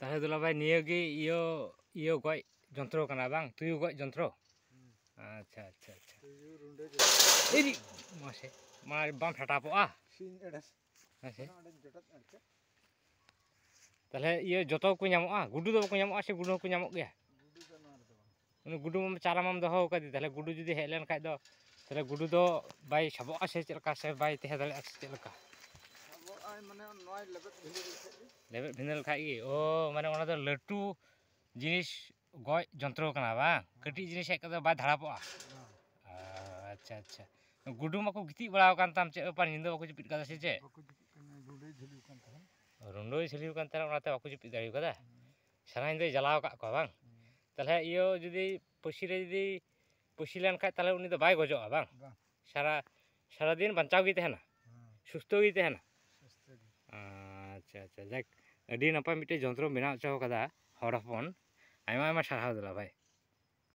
tahu dulu apa ini lagi iyo iyo koi jontro kan abang tuyu koi jontro acha acha acha ini masih mari bang tetap apa masih tahu iyo joto kunya mau ah gudu tuh kunya mau ah si gudu kunya mau gak ini gudu mau cara mau dah oke tahu gudu jadi helen kayak do tahu gudu tuh bayi sabo ah si cerka si bayi teh tahu si cerka लेबेट भिंदे खागे ओ माने ओना तो लटू जिनिस गय जंत्र कना बा हाँ। कटी जिनिस एकदो तो बा धाड़ापो हाँ। आ अच्छा अच्छा गुडुमा को गिती बड़ाव कान ताम तो चे पानी निंदो को चपिट कदा से चे रुंडो झली कान ता ओना ता को चपिट दाई कदा सना निंदो जलाव का को बा तले इयो जदी पुसी रे जदी पुसी लन का तले उनी तो बाय गजो बा हाँ। सारा सारा दिन बचाव गीते है ना सुस्त गीते है ना আচ্ছা আচ্ছা যাক ᱟᱹᱰᱤ ᱱᱟᱯᱟᱭ ᱢᱤᱫᱴᱮᱡ ᱡᱚᱱᱛᱨᱚ ᱵᱮᱱᱟᱣ ᱦᱚᱪᱚ ᱟᱠᱟᱫᱟ ᱦᱚᱲ ᱦᱚᱯᱚᱱ ᱟᱭᱢᱟ ᱟᱭᱢᱟ ᱥᱟᱨᱦᱟᱣ ᱫᱮᱞᱟ ᱵᱷᱟᱭ